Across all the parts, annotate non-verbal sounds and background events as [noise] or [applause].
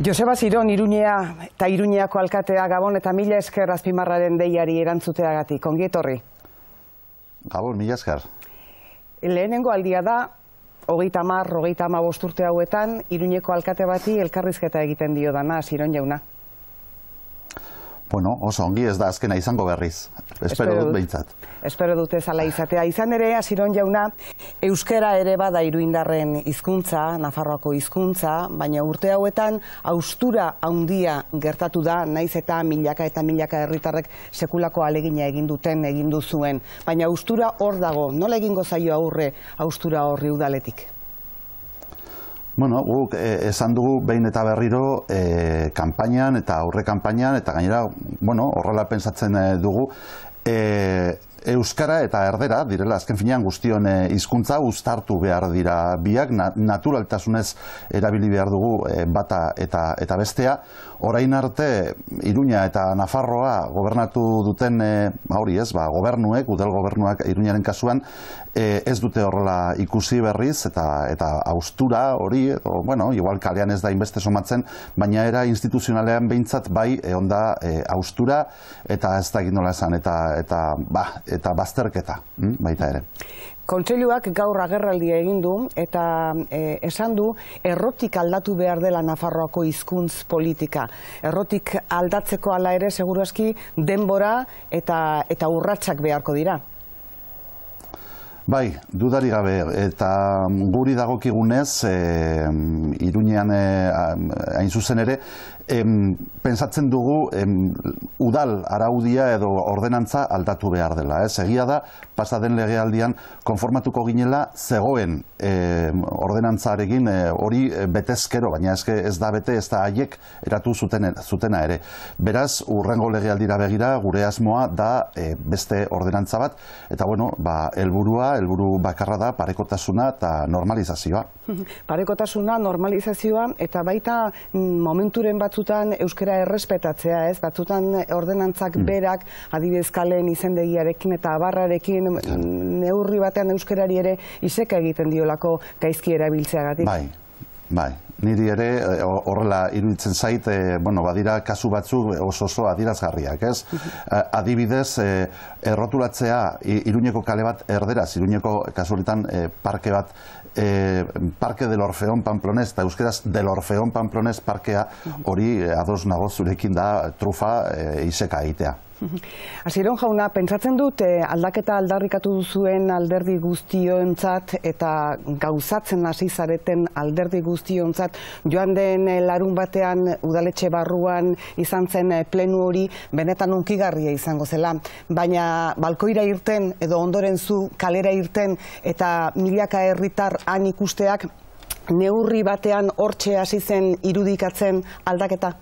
Joseba Ziron, Iruñea eta Iruñeako alkatea Gabon eta mila esker azpimarraren deiari erantzutea gati. Kongiet Gabon, mila esker. Lehenengo aldia da, hogeita mar, hogeita ma bosturte hauetan, Iruñeko alkate bati elkarrizketa egiten dio dana, Ziron jauna bueno, oso ongi ez da azkena izango berriz. Espero dut behintzat. Espero dut ez izatea. Izan ere, asiron jauna, euskera ere bada iruindarren hizkuntza, Nafarroako hizkuntza, baina urte hauetan, austura handia gertatu da, naiz eta milaka eta milaka herritarrek sekulako alegina eginduten, eginduzuen. Baina austura hor dago, nola egingo zaio aurre austura horri udaletik? Bueno, guk eh, esan dugu behin eta berriro e, kanpainan eta aurre kanpainan eta gainera, bueno, horrela pentsatzen eh, dugu, e, Euskara eta erdera, direla azken finean guztion eh, hizkuntza uztartu behar dira biak, naturaltasunez erabili behar dugu eh, bata eta, eta bestea. Orain arte, Iruña eta Nafarroa gobernatu duten, eh, hori ez, ba, gobernuek, udel gobernuak Iruñaren kasuan, ez dute horrela ikusi berriz, eta, eta austura hori, edo, bueno, igual kalean ez da inbeste somatzen, baina era instituzionalean behintzat bai, onda, austura, eta ez da esan, eta, eta ba, eta bazterketa hm, baita ere. Kontseiluak gaur agerraldia egin du eta e, esan du errotik aldatu behar dela Nafarroako hizkuntz politika. Errotik aldatzeko hala ere seguraski denbora eta eta urratsak beharko dira. Bai, dudari gabe, eta guri dagokigunez, e, Iruñean eh, hain zuzen ere, em, pensatzen dugu udal araudia edo ordenantza aldatu behar dela. Ez? Egia da, pasaden legealdian konformatuko ginela zegoen e, ordenantzarekin eh, hori eh, betezkero, baina ez, ez da bete ez da haiek eratu zuten, zutena ere. Beraz, urrengo legealdira begira, gure asmoa da beste ordenantza bat, eta bueno, ba, elburua, helburu bakarra da parekotasuna eta normalizazioa. [laughs] Parekotasuna, normalizazioa eta baita mm, momenturen batzutan euskara errespetatzea, ez? Batzutan ordenantzak mm. berak adibidez kalen izendegiarekin eta abarrarekin mm, neurri batean euskerari ere iseka egiten diolako gaizki erabiltzeagatik. Bai. Bai, Niri ere eh, horrela iruditzen zait, e, bueno, badira kasu batzuk oso oso adirazgarriak, ez? Mhm. Eh, adibidez, e, errotulatzea iruñeko kale bat erderaz, iruñeko kasu e, parke bat parke del Orfeon Pamplonez, eta euskeraz del Orfeon Pamplonez parkea mhm. hori ados nago zurekin da trufa e, iseka egitea. Aziron [laughs] jauna, pentsatzen dut eh, aldaketa aldarrikatu duzuen alderdi guztionzat eta gauzatzen hasi zareten alderdi guztionzat joan den eh, larun batean udaletxe barruan izan zen eh, plenu hori benetan unkigarria izango zela. Baina balkoira irten edo ondoren zu kalera irten eta milaka herritar han ikusteak neurri batean hortxe hasi zen irudikatzen aldaketa?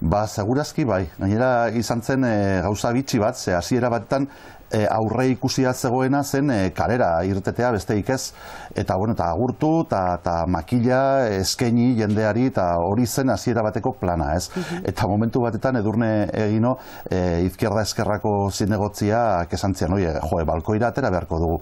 Ba, segurazki bai. Gainera izan zen e, gauza bitxi bat, ze hasiera batetan e, aurre ikusia zegoena zen e, kalera irtetea beste ikez eta bueno ta agurtu ta ta makila eskaini jendeari eta hori zen hasiera bateko plana, ez? Mhm. Eta momentu batetan edurne egino e, izkierda eskerrako zinegotzia kesantzian hoe jo e, balkoira beharko dugu.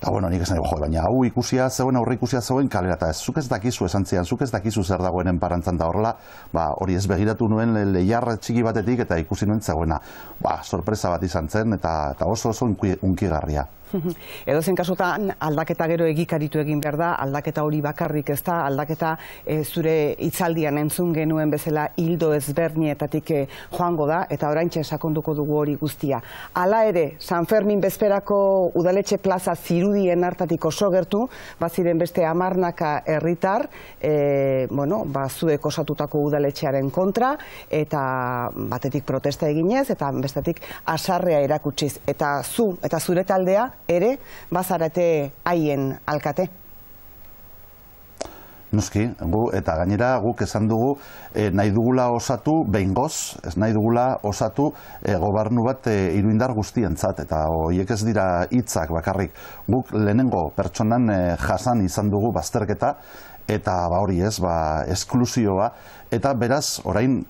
Ta bueno, nik esan jo baina hau ikusia zegoen aurre ikusia zegoen kalera ta ez. Zuk ez dakizu esantzian, zuk ez dakizu zer dagoen parantzan da horla, ba hori ez begiratu nuen leiar txiki batetik eta ikusi nuen zegoena. Ba, sorpresa bat izan zen eta, eta son un unkigarria. [laughs] Edo zen kasutan aldaketa gero egikaritu egin behar da, aldaketa hori bakarrik ez da, aldaketa eh, zure hitzaldian entzun genuen bezala hildo ezbernietatik e, eh, joango da, eta orain sakonduko dugu hori guztia. Hala ere, San Fermin bezperako udaletxe plaza zirudien hartatik oso gertu, baziren beste amarnaka erritar, e, eh, bueno, bazuek osatutako udaletxearen kontra, eta batetik protesta eginez, eta bestetik asarrea erakutsiz, eta zu, eta zure taldea, ere, bazarate haien alkate. Nuski, gu, eta gainera guk esan dugu e, nahi dugula osatu behin goz, ez nahi dugula osatu e, gobernu bat e, eh, iruindar guztientzat eta horiek ez dira hitzak bakarrik. Guk lehenengo pertsonan jasan izan dugu bazterketa eta ba hori ez, ba, esklusioa eta beraz orain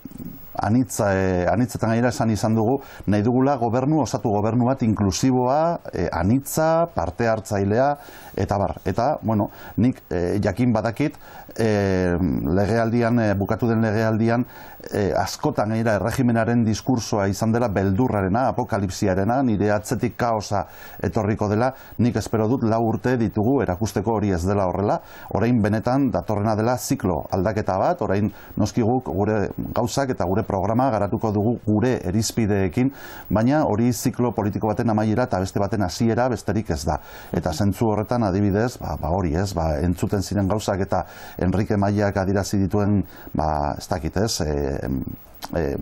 anitza, e, anitzetan gaira esan izan dugu, nahi dugula gobernu, osatu gobernu bat inklusiboa, e, anitza, parte hartzailea, eta bar. Eta, bueno, nik e, jakin badakit, e, legealdian, e, bukatu den legealdian, e, askotan gaira erregimenaren diskursoa izan dela, beldurrarena, apokalipsiarena, nire atzetik kaosa etorriko dela, nik espero dut lau urte ditugu erakusteko hori ez dela horrela, orain benetan datorrena dela ziklo aldaketa bat, orain noskiguk gure gauzak eta gure programa garatuko dugu gure erizpideekin, baina hori ziklo politiko baten amaiera eta beste baten hasiera besterik ez da. Eta zentzu horretan adibidez, ba, ba hori ez, ba, entzuten ziren gauzak eta Enrique Maiak adirazi dituen, ba, ez dakit ez, e, Eh,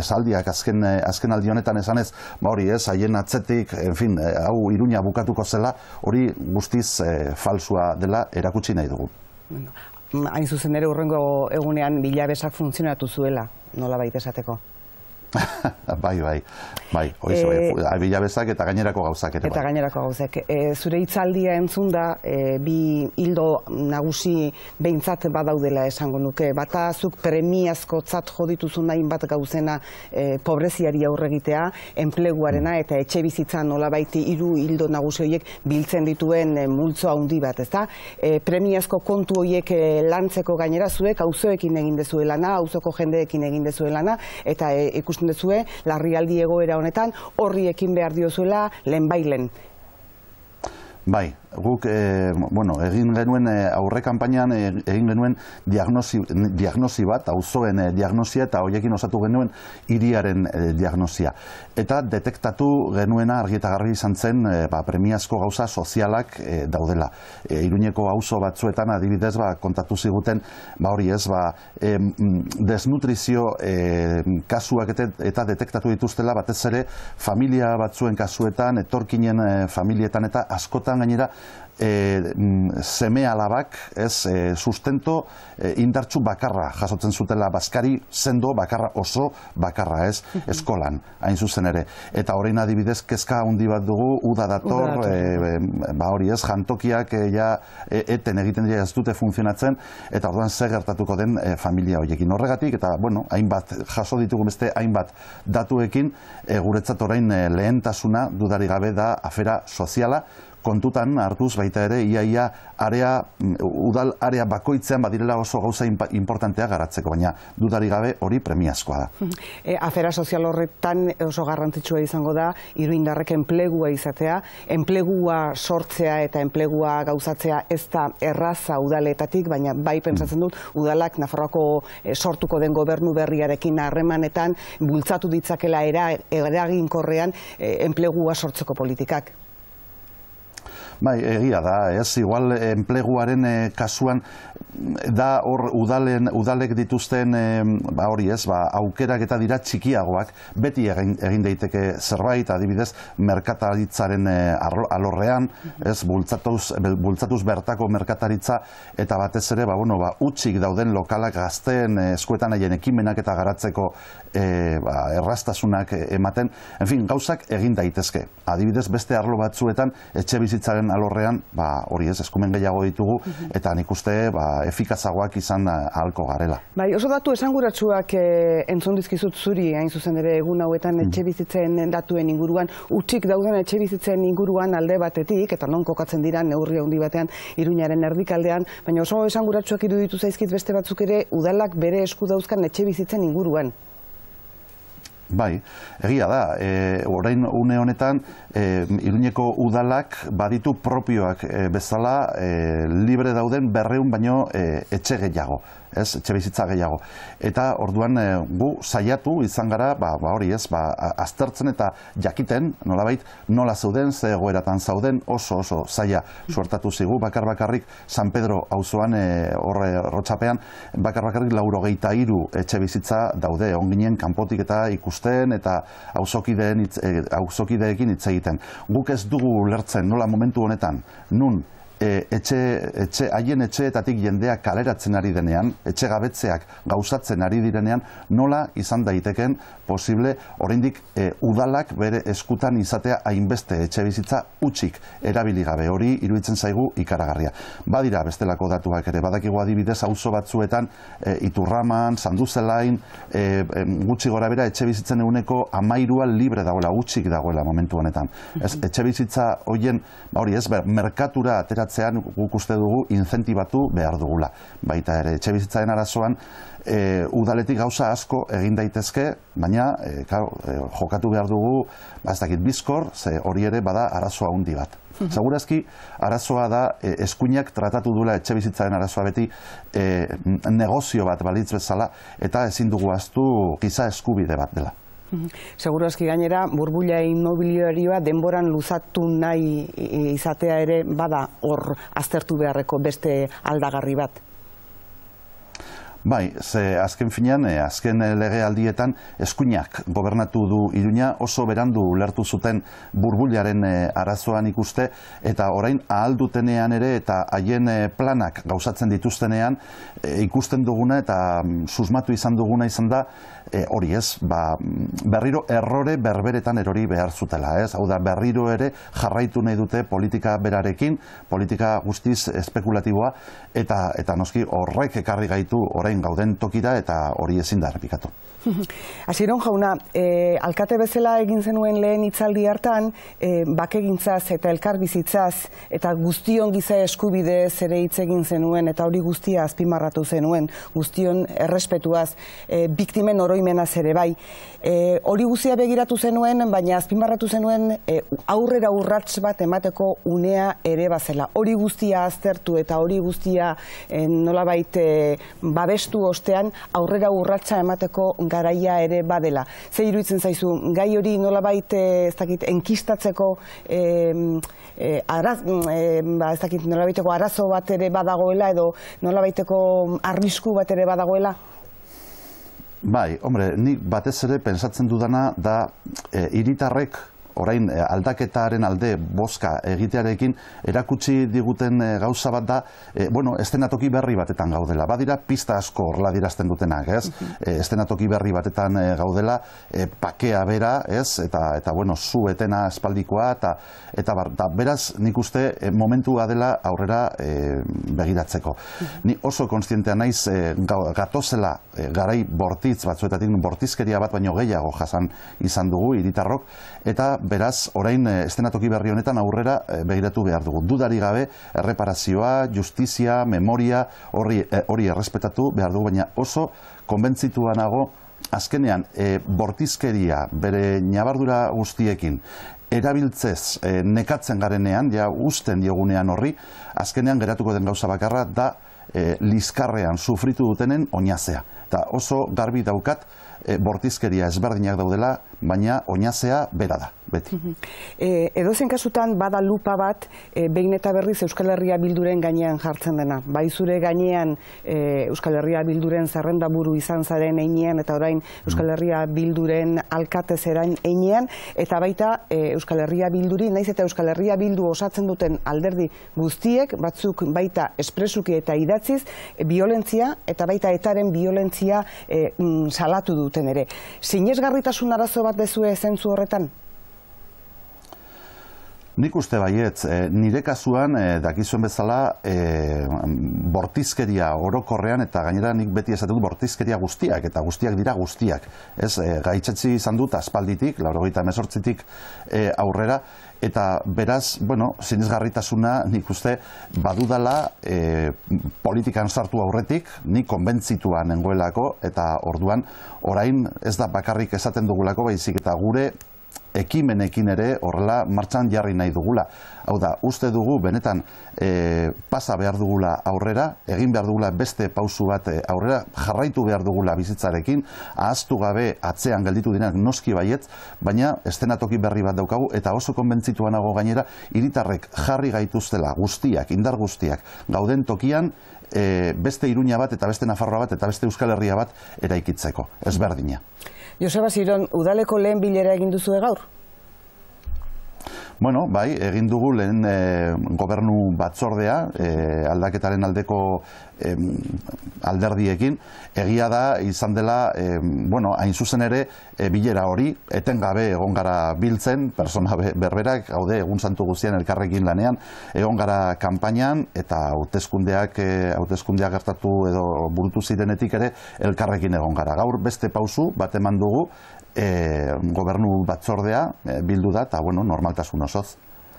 esaldiak azken, eh, azken aldi honetan esanez, ba hori ez, haien atzetik, en eh, hau iruña bukatuko zela, hori guztiz eh, falsua dela erakutsi nahi dugu. hain zuzen ere urrengo egunean bilabesak funtzionatu zuela, no la a Sateco [laughs] bai, bai, bai, hori bai, eh, bila bezak eta gainerako gauzak ere Eta bai. gainerako gauzak. Eh, zure itzaldia entzun da, eh, bi hildo nagusi behintzat badaudela esango nuke. Bata azuk premiazko tzat jodituzun nahin bat gauzena pobreziari aurregitea, enpleguarena mm. eta etxe bizitzan nola baiti hildo nagusi horiek biltzen dituen multzoa handi bat, ez da? Premiazko kontu horiek lantzeko gainerazuek zuek, hauzoekin egin dezuelana, hauzoko jendeekin egin dezuelana, eta ikusten ikusten larrialdi egoera honetan, horri ekin behar diozuela, lehen bailen. Bai, guk e, bueno, egin genuen eh, aurre kanpainan eh, egin genuen diagnosi, diagnosi bat auzoen diagnosia eta hoiekin osatu genuen hiriaren diagnosia. Eta detektatu genuena eta garri izan zen ba, premiazko gauza sozialak daudela. E, Iruineko auzo batzuetan adibidez ba, kontatu ziguten ba hori ez ba, mm, desnutrizio e, kasuak eta, eta detektatu dituztela batez ere familia batzuen kasuetan etorkinen e, familietan eta askotan gainera, e, seme alabak ez, eh, sustento e, indartsu bakarra jasotzen zutela bazkari sendo bakarra oso bakarra ez mhm. eskolan hain zuzen ere eta orain adibidez kezka handi bat dugu uda dator e, ba hori jantokiak ja e, eten egiten dira ez dute funtzionatzen eta orduan ze gertatuko den familia hoiekin horregatik eta bueno hainbat jaso ditugu beste hainbat datuekin guretzat orain lehentasuna dudari gabe da afera soziala kontutan hartuz baita ere iaia ia, area mm, udal area bakoitzean badirela oso gauza importantea garatzeko baina dudari gabe hori premiazkoa da. Hmm. E, afera sozial horretan oso garrantzitsua izango da hiru indarrek enplegua izatea, enplegua sortzea eta enplegua gauzatzea ez da erraza udaletatik baina bai pentsatzen dut udalak Nafarroako e, sortuko den gobernu berriarekin harremanetan bultzatu ditzakela era eraginkorrean e, enplegua sortzeko politikak. Bai, egia da, ez, igual eh, enpleguaren eh, kasuan da hor udalen, udalek dituzten ba hori ez, ba, aukerak eta dira txikiagoak beti egin, daiteke zerbait, adibidez, merkataritzaren eh, alorrean, ez, bultzatuz, bultzatuz bertako merkataritza eta batez ere, ba, bueno, ba, utxik dauden lokalak gazten e, eskuetan haien ekimenak eta garatzeko e, ba, errastasunak eh, ematen, enfin, gauzak egin daitezke. Adibidez, beste arlo batzuetan, etxe bizitzaren alorrean, ba, hori ez, eskumen gehiago ditugu, mhm. eta nik uste, ba, efikazagoak izan eh, ahalko garela. Bai, oso datu esanguratsuak e, entzondizkizut zuri, hain zuzen ere, egun hauetan mhm. etxe bizitzen datuen inguruan, utxik dauden etxe bizitzen inguruan alde batetik, eta non kokatzen dira neurri handi batean iruñaren erdikaldean, baina oso esanguratsuak iruditu zaizkit beste batzuk ere, udalak bere esku dauzkan etxe bizitzen inguruan. Bai, egia da, e, orain une honetan, e, Iruñeko udalak baditu propioak e, bezala e, libre dauden berreun baino e, etxe ez, etxe gehiago. Eta orduan eh, gu saiatu izan gara, ba, ba hori ez, ba, aztertzen eta jakiten, nolabait, nola zeuden, ze goeratan zauden, oso oso saia suertatu zigu, bakar bakarrik San Pedro auzoan e, horre rotxapean, bakar bakarrik lauro geita iru etxe bizitza daude, onginen kanpotik eta ikusten eta eh, auzokideekin itz, hitz egiten. Guk ez dugu lertzen, nola momentu honetan, nun, e, etxe, etxe, haien etxeetatik jendeak kaleratzen ari denean, etxe gabetzeak gauzatzen ari direnean, nola izan daiteken posible oraindik e, udalak bere eskutan izatea hainbeste etxe bizitza utxik erabili hori iruditzen zaigu ikaragarria. Badira bestelako datuak ere badakigu adibidez auzo batzuetan e, iturraman, sanduzelain, e, gutxi gora bera etxe bizitzen eguneko amairua libre dagoela, utxik dagoela momentu honetan. Ez, mhm. etxe bizitza hoien, ba hori ez, ber, merkatura atera bideratzean guk uste dugu incentibatu behar dugula. Baita ere, etxe bizitzaren arazoan, e, udaletik gauza asko egin daitezke, baina e, e jokatu behar dugu, ba, ez dakit bizkor, ze hori ere bada arazoa handi bat. Mhm. Segurazki, arazoa da e, eskuinak tratatu duela etxe bizitzaren arazoa beti e, negozio bat balitz bezala, eta ezin dugu aztu giza eskubide bat dela. Mhm. Seguro eski gainera, burbulea inmobiliarioa denboran luzatu nahi izatea ere bada hor aztertu beharreko beste aldagarri bat. Bai, ze azken finean, eh, azken lege aldietan, eskuinak gobernatu du iruña, oso berandu lertu zuten burbuliaren eh, arazoan ikuste, eta orain ahal dutenean ere, eta haien eh, planak gauzatzen dituztenean, ikusten duguna eta mm, susmatu izan duguna izan da, e, hori ez, ba, berriro errore berberetan erori behar zutela, ez? Hau da, berriro ere jarraitu nahi dute politika berarekin, politika guztiz espekulatiboa, eta, eta noski horrek ekarri gaitu orain gauden tokira, eta hori ezin da errepikatu. [laughs] Asiron jauna, e, alkate bezala egin zenuen lehen hitzaldi hartan, e, bakegintzaz eta elkarbizitzaz eta guztion giza eskubidez ere hitz egin zenuen eta hori guztia azpimarratu zenuen, guztion errespetuaz, e, biktimen oro bai. E, hori guzia begiratu zenuen, baina azpimarratu zenuen e, aurrera urrats bat emateko unea ere bazela. Hori guztia aztertu eta hori guztia e, nolabait e, babestu ostean aurrera urratsa emateko garaia ere badela. Ze iruditzen zaizu, gai hori nolabait e, ez dakit enkistatzeko e, e, e ba, ez dakit nolabaiteko arazo bat ere badagoela edo nolabaiteko arrisku bat ere badagoela? Bai, hombre, ni batez ere pensatzen dudana da eh, hiritarrek orain eh, aldaketaren alde boska egitearekin erakutsi diguten eh, gauza bat da, e, bueno, estenatoki berri batetan gaudela. Badira pista asko horla dirasten dutenak, ez? E, estenatoki berri batetan gaudela, pakea bera, ez? Eta eta bueno, zu etena espaldikoa eta eta beraz nik uste e, momentua dela aurrera begiratzeko. Ni oso kontzientea naiz e, gatozela garai bortitz batzuetatik bortizkeria bat baino gehiago jasan izan dugu hiritarrok eta beraz, orain eh, estenatoki berri honetan aurrera eh, begiratu behar dugu. Dudari gabe, erreparazioa, justizia, memoria, hori, eh, hori errespetatu behar dugu, baina oso konbentzitua nago, azkenean, e, bortizkeria, bere nabardura guztiekin, erabiltzez nekatzen garenean, ja usten diogunean horri, azkenean geratuko den gauza bakarra da e, liskarrean sufritu dutenen oinazea. Eta oso garbi daukat e, bortizkeria ezberdinak daudela, baina oinazea bera da beti. Eh, edozen kasutan, bada lupa bat, e, behin eta berriz Euskal Herria Bilduren gainean jartzen dena. Bai zure gainean e, Euskal Herria Bilduren zerrenda izan zaren einean, eta orain Euskal mm. Herria Bilduren alkatez zeran einean, eta baita e, Euskal Herria Bilduri, naiz eta Euskal Herria Bildu osatzen duten alderdi guztiek, batzuk baita espresuki eta idatziz, e, biolentzia, eta baita etaren biolentzia e, salatu duten ere. Sinezgarritasun arazo bat dezue zentzu horretan? Nik uste baietz, eh, nire kasuan, e, dakizuen bezala, e, bortizkeria orokorrean eta gainera nik beti ez dut bortizkeria guztiak, eta guztiak dira guztiak. Ez, e, gaitsetzi izan dut, aspalditik, lauro gaita aurrera, eta beraz, bueno, zinezgarritasuna nik uste badudala e, politikan sartu aurretik, nik konbentzitua nengoelako, eta orduan, orain ez da bakarrik esaten dugulako, baizik eta gure ekimenekin ere horrela martxan jarri nahi dugula. Hau da, uste dugu, benetan, e, pasa behar dugula aurrera, egin behar dugula beste pausu bat e, aurrera, jarraitu behar dugula bizitzarekin, ahaztu gabe atzean gelditu dinak noski baiet, baina estenatoki berri bat daukagu, eta oso konbentzituan nago gainera, hiritarrek jarri gaituztela guztiak, indar guztiak, gauden tokian, e, beste Iruña bat, eta beste Nafarroa bat, eta beste Euskal Herria bat, eraikitzeko. Ez berdina. Joseba Ziron, udaleko lehen bilera egin duzu gaur? Bueno, bai, egin dugu lehen e, gobernu batzordea, e, aldaketaren aldeko e, alderdiekin, egia da izan dela, e, bueno, hain zuzen ere, e, bilera hori, etengabe egon gara biltzen, persona berberak, hau de, egun santu guztian elkarrekin lanean, egon gara kampainan, eta hautezkundeak e, gertatu edo burutu zirenetik ere, elkarrekin egon gara. Gaur, beste pauzu, bat eman dugu, e, gobernu batzordea eh, bildu da, eta bueno, normaltasun osoz.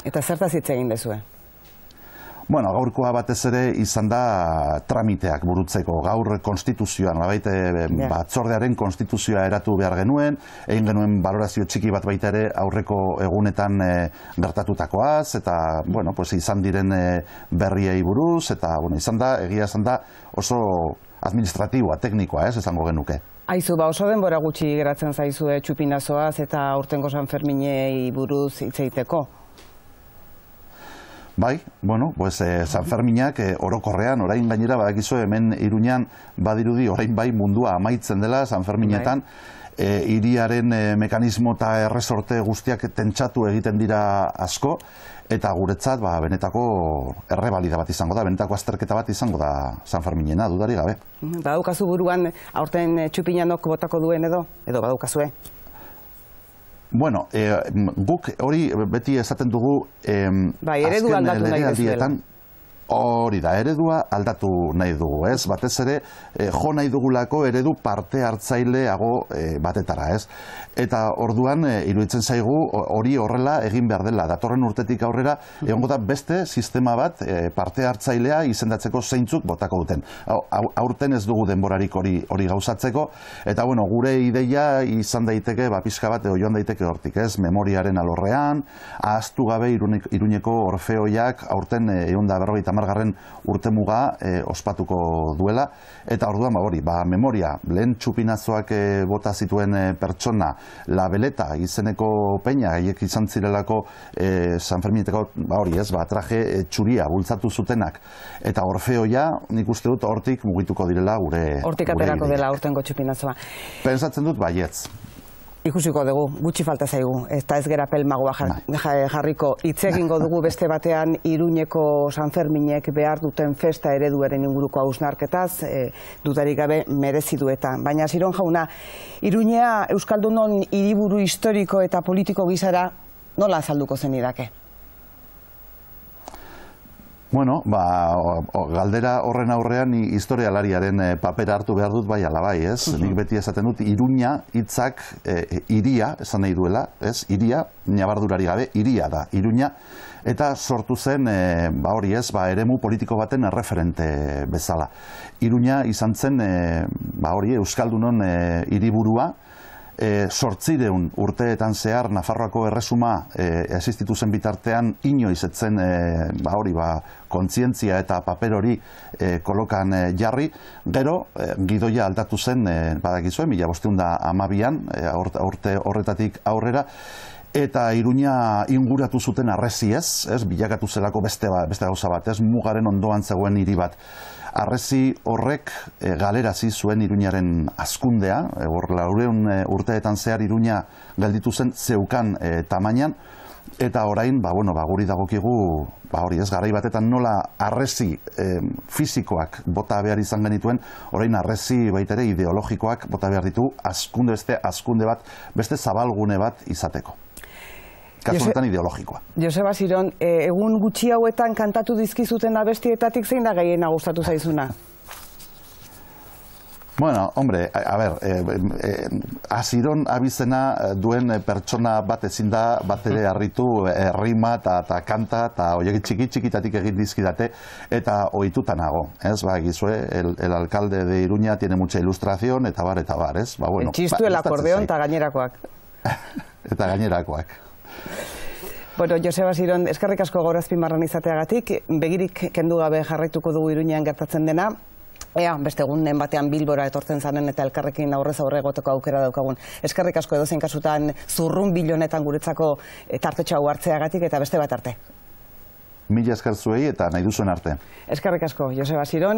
Eta zertaz hitz egin dezue? Bueno, gaurkoa batez ere izan da tramiteak burutzeko, gaur konstituzioan, labait, eh, batzordearen konstituzioa eratu behar genuen, egin genuen balorazio txiki bat baita ere aurreko egunetan e, gertatutakoaz, eta bueno, pues izan diren e, berriei buruz, eta bueno, izan da, egia izan da oso administratiboa, teknikoa, ez, esango genuke. Aizu, ba, oso denbora gutxi geratzen zaizue eh, txupinazoaz eta urtengo San Ferminei buruz itzeiteko. Bai, bueno, pues, eh, San Ferminak eh, orokorrean, orain gainera, badakizu hemen iruñan badirudi, orain bai mundua amaitzen dela San Ferminetan, bai e, iriaren e, mekanismo eta erresorte guztiak tentsatu egiten dira asko, eta guretzat ba, benetako errebalida bat izango da, benetako azterketa bat izango da San Ferminena, dudari gabe. Badaukazu buruan aurten eh, txupinanok botako duen edo, edo eh? Bueno, guk hori beti esaten dugu e, bai, Hori da, eredua aldatu nahi dugu, ez? Batez ere, e, jo nahi dugulako eredu parte hartzaileago e, batetara, ez? Eta orduan, e, iruditzen zaigu, hori horrela egin behar dela. Datorren urtetik aurrera, egongo da beste sistema bat parte hartzailea izendatzeko zeintzuk botako duten. Aurten ez dugu denborarik hori hori gauzatzeko, eta bueno, gure ideia izan daiteke, bapiska bat, edo joan daiteke hortik, ez? Memoriaren alorrean, ahaztu gabe iruneko orfeoiak aurten egon da amargarren urtemuga e, eh, ospatuko duela. Eta orduan ba hori, ba, memoria, lehen txupinazoak e, bota zituen eh, pertsona, la beleta, izeneko peina, haiek izan zirelako e, San Ferminiteko, ba hori ez, ba, traje txuria, bultzatu zutenak. Eta orfeoia, nik uste dut, hortik mugituko direla gure... Hortik aterako dela, urtengo txupinazoa. Pensatzen dut, baietz. Ikusiko dugu, gutxi falta zaigu, eta ez gera pelmagoa bai. jarriko. Itzegingo dugu beste batean Iruñeko Sanferminek behar duten festa ereduaren inguruko hausnarketaz, e, dudarik gabe merezi merezidueta. Baina, Ziron jauna, Iruñea Euskaldunon hiriburu historiko eta politiko gizara nola azalduko zen idake? Bueno, ba, galdera horren aurrean historialariaren e, papera hartu behar dut bai alabai. ez? Nik beti esaten dut Iruña hitzak e, eh, eh, iria esan nahi duela, ez? Iria nabardurari gabe iria da. Iruña eta sortu zen ba hori ez, ba eremu politiko baten erreferente bezala. Iruña izan zen ba hori euskaldunon hiriburua sortzideun urteetan zehar Nafarroako erresuma existitu eh, zen bitartean inoiz etzen eh, ba hori ba kontzientzia eta paper hori eh, kolokan jarri, gero gidoia aldatu zen badakizue, mila bosteunda amabian, horretatik aurrera, eta Iruña inguratu zuten arresi ez, ez bilakatu zelako beste ba, beste gauza bat, ez mugaren ondoan zegoen hiri bat. Arresi horrek e, eh, galerazi zuen Iruñaren azkundea, e, eh, laureun eh, urteetan zehar Iruña gelditu zen zeukan e, tamainan, eta orain, ba, bueno, ba, guri dagokigu, ba, hori ez, garai batetan nola arresi e, fizikoak bota behar izan genituen, orain arresi baitere ideologikoak bota behar ditu, azkunde beste, azkunde bat, beste zabalgune bat izateko kasuntan ideologikoa. Joseba eh, egun gutxi hauetan kantatu dizkizuten abestietatik zein da gehiena gustatu zaizuna? Bueno, hombre, a, a ber, eh, eh, abizena duen pertsona bat ezin da, bat ere harritu errima eta kanta eta oiek txiki txikitatik egin dizkidate eta ohituta nago. Ez, ba, egizue, el, alcalde de Iruña tiene mucha ilustración, eta bar, eta bar, ez? Ba, bueno, ba, el eta gainerakoak. [laughs] eta gainerakoak. Bueno, Joseba Ziron, eskerrik asko gaur azpimarran izateagatik, begirik kendu gabe jarraituko dugu iruñean gertatzen dena, Ea, beste egunen batean bilbora etortzen zanen eta elkarrekin aurrez aurre egoteko aukera daukagun. Eskerrik asko edo kasutan zurrun bilionetan guretzako tarte txau hartzeagatik eta beste bat arte. Mila zuei eta nahi duzuen arte. Eskerrik asko, Joseba Ziron.